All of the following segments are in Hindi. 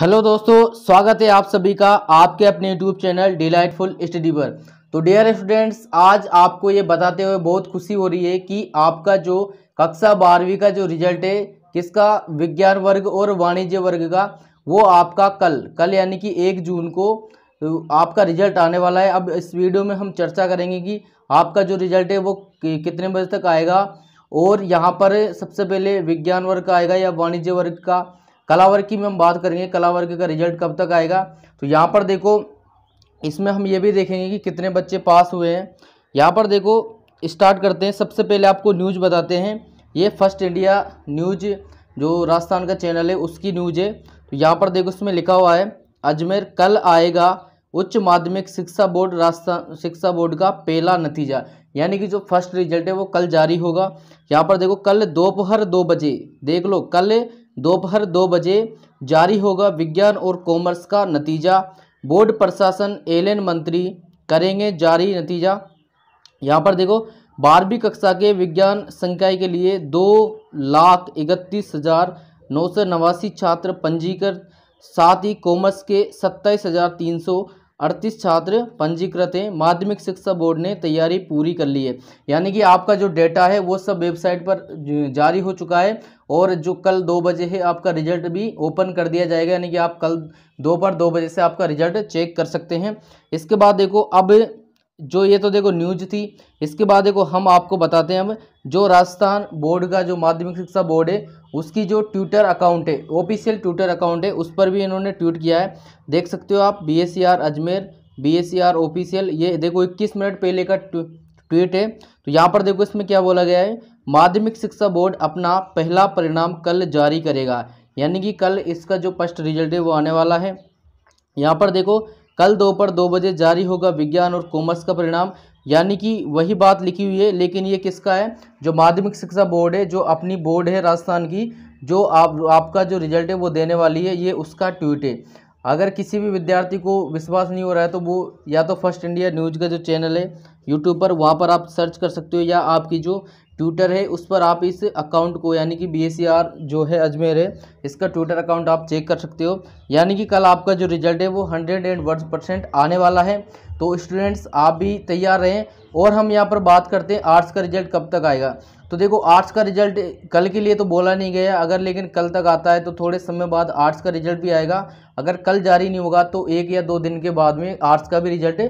हेलो दोस्तों स्वागत है आप सभी का आपके अपने यूट्यूब चैनल डिलाइटफुल स्टडी पर तो डियर स्टूडेंट्स आज आपको ये बताते हुए बहुत खुशी हो रही है कि आपका जो कक्षा बारहवीं का जो रिजल्ट है किसका विज्ञान वर्ग और वाणिज्य वर्ग का वो आपका कल कल यानी कि एक जून को तो आपका रिजल्ट आने वाला है अब इस वीडियो में हम चर्चा करेंगे कि आपका जो रिजल्ट है वो कितने बजे तक आएगा और यहाँ पर सबसे पहले विज्ञान वर्ग का आएगा या वाणिज्य वर्ग का कलावर्ग की हम बात करेंगे कलावर्ग का रिजल्ट कब तक आएगा तो यहाँ पर देखो इसमें हम ये भी देखेंगे कि कितने बच्चे पास हुए हैं यहाँ पर देखो स्टार्ट करते हैं सबसे पहले आपको न्यूज़ बताते हैं ये फर्स्ट इंडिया न्यूज जो राजस्थान का चैनल है उसकी न्यूज़ है तो यहाँ पर देखो इसमें लिखा हुआ है अजमेर कल आएगा उच्च माध्यमिक शिक्षा बोर्ड राजस्थान शिक्षा बोर्ड का पहला नतीजा यानी कि जो फर्स्ट रिजल्ट है वो कल जारी होगा यहाँ पर देखो कल दोपहर दो बजे देख लो कल दोपहर दो बजे जारी होगा विज्ञान और कॉमर्स का नतीजा बोर्ड प्रशासन एलएन मंत्री करेंगे जारी नतीजा यहाँ पर देखो बारहवीं कक्षा के विज्ञान संकाय के लिए दो लाख इकतीस हज़ार नौ सौ नवासी छात्र पंजीकृत साथ ही कॉमर्स के सत्ताईस हज़ार तीन सौ अड़तीस छात्र पंजीकृत हैं माध्यमिक शिक्षा बोर्ड ने तैयारी पूरी कर ली है यानी कि आपका जो डेटा है वो सब वेबसाइट पर जारी हो चुका है और जो कल दो बजे है आपका रिजल्ट भी ओपन कर दिया जाएगा यानी कि आप कल दोपहर दो बजे से आपका रिजल्ट चेक कर सकते हैं इसके बाद देखो अब जो ये तो देखो न्यूज थी इसके बाद देखो हम आपको बताते हैं हम जो राजस्थान बोर्ड का जो माध्यमिक शिक्षा बोर्ड है उसकी जो ट्विटर अकाउंट है ऑफिशियल ट्विटर अकाउंट है उस पर भी इन्होंने ट्वीट किया है देख सकते हो आप B e Ajmer B e official ये देखो इक्कीस मिनट पहले का ट्वीट है तो यहाँ पर देखो इसमें क्या बोला गया है माध्यमिक शिक्षा बोर्ड अपना पहला परिणाम कल जारी करेगा यानी कि कल इसका जो फर्स्ट रिजल्ट है वो आने वाला है यहाँ पर देखो कल दोपहर दो बजे जारी होगा विज्ञान और कॉमर्स का परिणाम यानी कि वही बात लिखी हुई है लेकिन ये किसका है जो माध्यमिक शिक्षा बोर्ड है जो अपनी बोर्ड है राजस्थान की जो आप आपका जो रिजल्ट है वो देने वाली है ये उसका ट्वीट है अगर किसी भी विद्यार्थी को विश्वास नहीं हो रहा है तो वो या तो फर्स्ट इंडिया न्यूज़ का जो चैनल है यूट्यूब पर वहाँ पर आप सर्च कर सकते हो या आपकी जो ट्विटर है उस पर आप इस अकाउंट को यानी कि बी जो है अजमेर है इसका ट्विटर अकाउंट आप चेक कर सकते हो यानी कि कल आपका जो रिजल्ट है वो हंड्रेड एंड वन परसेंट आने वाला है तो स्टूडेंट्स आप भी तैयार रहें और हम यहाँ पर बात करते हैं आर्ट्स का रिजल्ट कब तक आएगा तो देखो आर्ट्स का रिजल्ट कल के लिए तो बोला नहीं गया अगर लेकिन कल तक आता है तो थोड़े समय बाद आर्ट्स का रिजल्ट भी आएगा अगर कल जारी नहीं होगा तो एक या दो दिन के बाद में आर्ट्स का भी रिजल्ट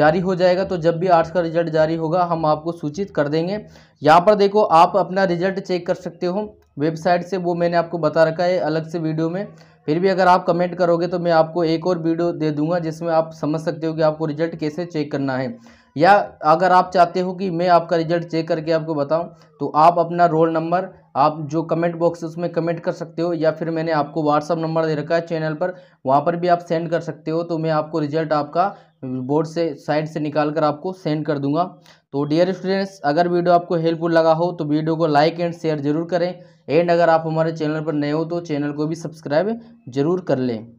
जारी हो जाएगा तो जब भी आर्ट्स का रिजल्ट जारी होगा हम आपको सूचित कर देंगे यहाँ पर देखो आप अपना रिजल्ट चेक कर सकते हो वेबसाइट से वो मैंने आपको बता रखा है अलग से वीडियो में फिर भी अगर आप कमेंट करोगे तो मैं आपको एक और वीडियो दे दूंगा जिसमें आप समझ सकते हो कि आपको रिजल्ट कैसे चेक करना है या अगर आप चाहते हो कि मैं आपका रिजल्ट चेक करके आपको बताऊं तो आप अपना रोल नंबर आप जो कमेंट बॉक्स उसमें कमेंट कर सकते हो या फिर मैंने आपको व्हाट्सअप नंबर दे रखा है चैनल पर वहाँ पर भी आप सेंड कर सकते हो तो मैं आपको रिजल्ट आपका बोर्ड से साइड से निकाल कर आपको सेंड कर दूंगा तो डियर स्टूडेंट्स अगर वीडियो आपको हेल्पफुल लगा हो तो वीडियो को लाइक एंड शेयर जरूर करें एंड अगर आप हमारे चैनल पर नए हो तो चैनल को भी सब्सक्राइब जरूर कर लें